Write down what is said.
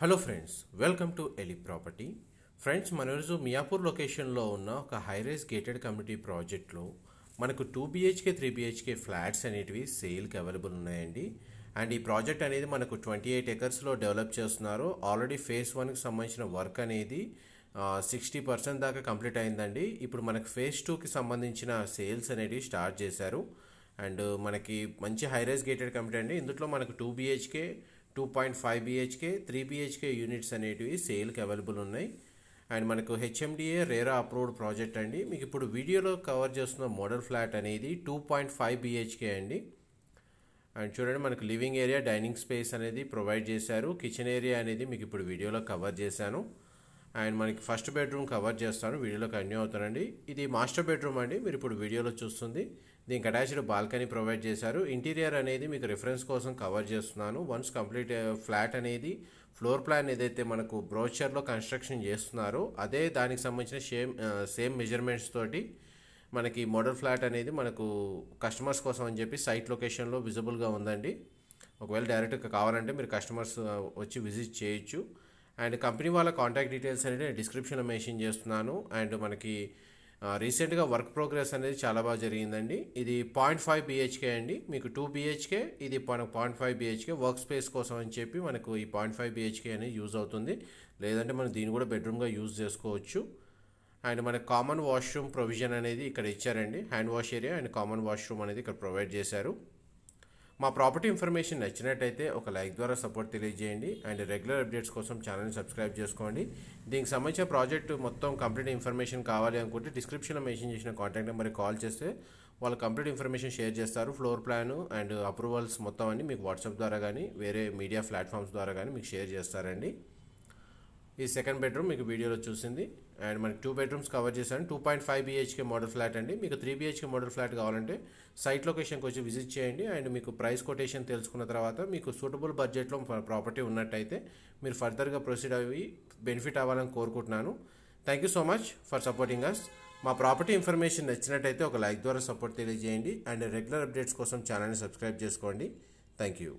hello friends welcome to ఎలి property friends మన రోజు మియాపూర్ లొకేషన్లో ఉన్న ఒక హైరైజ్ గేటెడ్ కమ్యూనిటీ ప్రాజెక్ట్లో మనకు two BHK three BHK flats అనేటివి సేల్కి అవైలబుల్ ఉన్నాయండి అండ్ ఈ ప్రాజెక్ట్ అనేది మనకు ట్వంటీ ఎయిట్ ఎకర్స్లో డెవలప్ చేస్తున్నారు ఆల్రెడీ ఫేజ్ వన్కి సంబంధించిన వర్క్ అనేది సిక్స్టీ పర్సెంట్ దాకా కంప్లీట్ అయిందండి ఇప్పుడు మనకు ఫేజ్ టూకి సంబంధించిన సేల్స్ అనేటివి స్టార్ట్ చేశారు అండ్ మనకి మంచి హైరైజ్ గేటెడ్ కమిటీ అండి ఇందులో మనకు two BHK two point five BHK three BHK units అనేటివి సేల్కి అవైలబుల్ ఉన్నాయి అండ్ మనకు హెచ్ఎండిఏ రేరా అప్రూవ్డ్ ప్రాజెక్ట్ అండి మీకు ఇప్పుడు వీడియోలో కవర్ చేస్తున్న మోడల్ ఫ్లాట్ అనేది టూ పాయింట్ ఫైవ్ బిహెచ్కే అండి అండ్ చూడండి మనకు లివింగ్ ఏరియా డైనింగ్ స్పేస్ అనేది ప్రొవైడ్ చేశారు కిచెన్ ఏరియా అనేది మీకు ఇప్పుడు వీడియోలో కవర్ చేశాను అండ్ మనకి ఫస్ట్ బెడ్రూమ్ కవర్ చేస్తాను వీడియోలో కంటిన్యూ అవుతానండి ఇది మాస్టర్ బెడ్రూమ్ అండి మీరు ఇప్పుడు వీడియోలో చూస్తుంది దీనికి అటాచ్డ్ బాల్కనీ ప్రొవైడ్ చేశారు ఇంటీరియర్ అనేది మీకు రిఫరెన్స్ కోసం కవర్ చేస్తున్నాను వన్స్ కంప్లీట్ ఫ్లాట్ అనేది ఫ్లోర్ ప్లాన్ ఏదైతే మనకు బ్రోచర్లో కన్స్ట్రక్షన్ చేస్తున్నారో అదే దానికి సంబంధించిన సేమ్ సేమ్ మెజర్మెంట్స్ తోటి మనకి మోడల్ ఫ్లాట్ అనేది మనకు కస్టమర్స్ కోసం అని చెప్పి సైట్ లొకేషన్లో విజిబుల్గా ఉందండి ఒకవేళ డైరెక్ట్గా కావాలంటే మీరు కస్టమర్స్ వచ్చి విజిట్ చేయొచ్చు అండ్ కంపెనీ వాళ్ళ కాంటాక్ట్ డీటెయిల్స్ అనేది నేను డిస్క్రిప్షన్లో మెన్షన్ చేస్తున్నాను అండ్ మనకి రీసెంట్గా వర్క్ ప్రోగ్రెస్ అనేది చాలా బాగా జరిగిందండి ఇది పాయింట్ ఫైవ్ బిహెచ్కే అండి మీకు టూ బిహెచ్కే ఇది మనకు point five BHK work space కోసం అని చెప్పి మనకు ఈ పాయింట్ ఫైవ్ బిహెచ్కే అనేది యూజ్ అవుతుంది లేదంటే మనం దీన్ని కూడా బెడ్రూమ్గా యూజ్ చేసుకోవచ్చు అండ్ మనకు కామన్ వాష్రూమ్ ప్రొవిజన్ అనేది ఇక్కడ ఇచ్చారండి hand wash area and common washroom అనేది ఇక్కడ ప్రొవైడ్ చేశారు మా ప్రాపర్టీ ఇన్ఫర్మేషన్ నచ్చినట్టయితే ఒక లైక్ ద్వారా సపోర్ట్ తెలియజేయండి అండ్ రెగ్యులర్ అప్డేట్స్ కోసం ఛానల్ని సబ్స్క్రైబ్ చేసుకోండి దీనికి సంబంధించిన ప్రాజెక్ట్ మొత్తం కంప్లీట్ ఇన్ఫర్మేషన్ కావాలి అనుకుంటే డిస్క్రిప్షన్లో మెన్షన్ చేసిన కాంటాక్ట్ నెంబర్కి కాల్ చేస్తే వాళ్ళు కంప్లీట్ ఇన్ఫర్మేషన్ షేర్ చేస్తారు ఫ్లోర్ ప్లాన్ అండ్ అప్రూవల్స్ మొత్తం అన్ని మీకు వాట్సాప్ ద్వారా కానీ వేరే మీడియా ప్లాట్ఫామ్స్ ద్వారా కానీ మీకు షేర్ చేస్తారండి ఈ సెకండ్ బెడ్రూమ్ మీకు వీడియోలో చూసింది అండ్ మనకి టూ బెడ్రూమ్స్ కవర్ చేశాను two point five BHK model flat అండి మీకు త్రీ బీహెచ్కే మోడల్ ఫ్లాట్ కావాలంటే సైట్ లొకేషన్కి వచ్చి విజిట్ చేయండి అండ్ మీకు ప్రైస్ కొటేషన్ తెలుసుకున్న తర్వాత మీకు సూటబుల్ బడ్జెట్లో ప్రాపర్టీ ఉన్నట్టయితే మీరు ఫర్దర్గా ప్రొసీడ్ అయ్యి బెనిఫిట్ అవ్వాలని కోరుకుంటున్నాను thank you so much for supporting us మా ప్రాపర్టీ ఇన్ఫర్మేషన్ నచ్చినట్టయితే ఒక లైక్ ద్వారా సపోర్ట్ తెలియజేయండి అండ్ రెగ్యులర్ అప్డేట్స్ కోసం ఛానల్ని సబ్స్క్రైబ్ చేసుకోండి థ్యాంక్ యూ